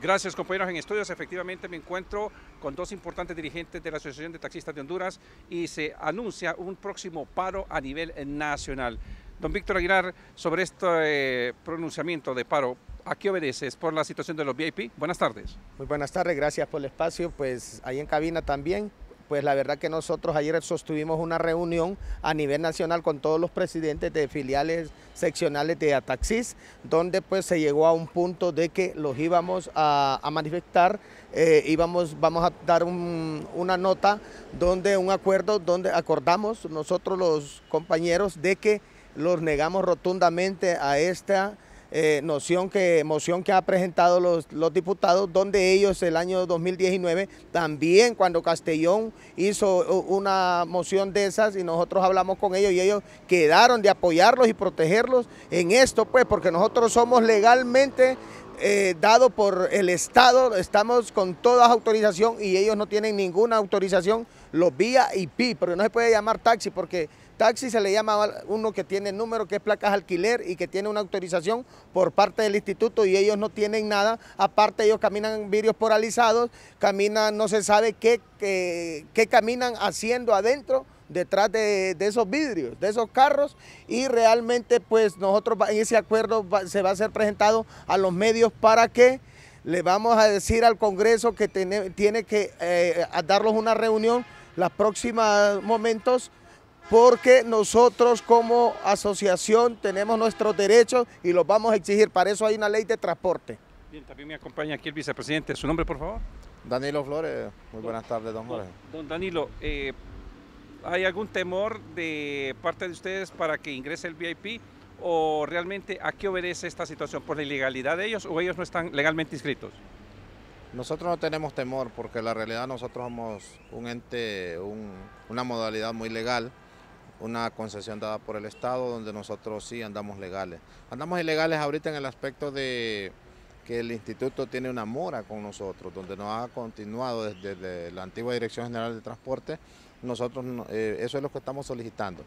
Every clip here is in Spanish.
Gracias compañeros en estudios. Efectivamente me encuentro con dos importantes dirigentes de la Asociación de Taxistas de Honduras y se anuncia un próximo paro a nivel nacional. Don Víctor Aguilar, sobre este eh, pronunciamiento de paro, ¿a qué obedeces por la situación de los VIP? Buenas tardes. Muy buenas tardes, gracias por el espacio. Pues ahí en cabina también pues la verdad que nosotros ayer sostuvimos una reunión a nivel nacional con todos los presidentes de filiales seccionales de Ataxis, donde pues se llegó a un punto de que los íbamos a, manifestar, eh, íbamos, vamos a dar una nota donde un acuerdo donde acordamos nosotros los compañeros de que los negamos rotundamente a esta eh, noción que, moción que ha presentado los, diputados, donde ellos el año 2019, también cuando Castellón hizo una moción de esas y nosotros hablamos con ellos y ellos quedaron de apoyarlos y protegerlos en esto, pues, porque nosotros somos legalmente eh, dado por el Estado, estamos con toda autorización y ellos no tienen ninguna autorización, los vía y pi, pero no se puede llamar taxi porque Taxi se le llama uno que tiene número, que es placas alquiler y que tiene una autorización por parte del instituto y ellos no tienen nada. Aparte ellos caminan en vidrios poralizados, caminan, no se sabe qué, caminan haciendo adentro detrás de, esos vidrios, de esos carros y realmente pues nosotros en ese acuerdo se va a ser presentado a los medios para que le vamos a decir al Congreso que tiene, que eh, darlos una reunión los próximos momentos porque nosotros como asociación tenemos nuestros derechos y los vamos a exigir. Para eso hay una ley de transporte. Bien, también me acompaña aquí el vicepresidente. ¿Su nombre, por favor? Danilo Flores. Muy buenas tardes, don Jorge. Don, Danilo, eh, ¿hay algún temor de parte de ustedes para que ingrese el VIP? ¿O realmente a qué obedece esta situación? ¿Por la ilegalidad de ellos o ellos no están legalmente inscritos? Nosotros no tenemos temor porque la realidad nosotros somos un ente, una modalidad muy legal una concesión dada por el Estado donde nosotros sí andamos legales. Andamos ilegales ahorita en el aspecto de que el instituto tiene una mora con nosotros, donde nos ha continuado desde, la antigua Dirección General de Transporte. Nosotros, eh, eso es lo que estamos solicitando,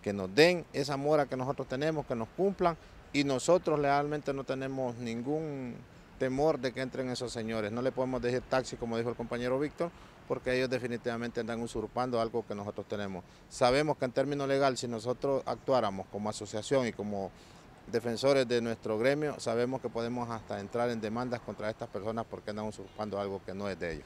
que nos den esa mora que nosotros tenemos, que nos cumplan y nosotros realmente no tenemos ningún temor de que entren esos señores. No le podemos decir taxi, como dijo el compañero Víctor, porque ellos definitivamente andan usurpando algo que nosotros tenemos. Sabemos que en términos legales, si nosotros actuáramos como asociación y como defensores de nuestro gremio, sabemos que podemos hasta entrar en demandas contra estas personas porque andan usurpando algo que no es de ellos.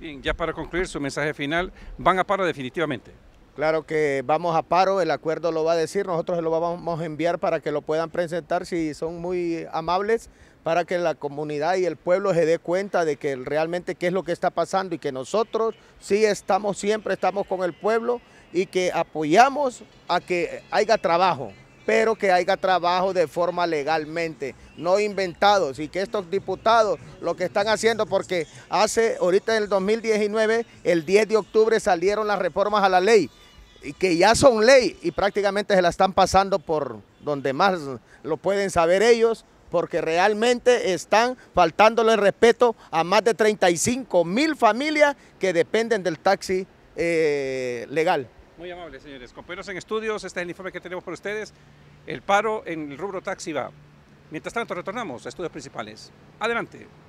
Bien, ya para concluir su mensaje final, ¿van a paro definitivamente? Claro que vamos a paro, el acuerdo lo va a decir, nosotros lo vamos a enviar para que lo puedan presentar si son muy amables para que la comunidad y el pueblo se dé cuenta de que realmente qué es lo que está pasando y que nosotros sí estamos siempre, estamos con el pueblo y que apoyamos a que haya trabajo, pero que haya trabajo de forma legalmente, no inventados, y que estos diputados lo que están haciendo, porque hace, ahorita en el 2019, el 10 de octubre salieron las reformas a la ley, y que ya son ley y prácticamente se la están pasando por donde más lo pueden saber ellos, porque realmente están faltándole respeto a más de 35 mil familias que dependen del taxi eh, legal. Muy amable, señores. Compañeros en estudios, este es el informe que tenemos por ustedes. El paro en el rubro taxi va. Mientras tanto, retornamos a estudios principales. Adelante.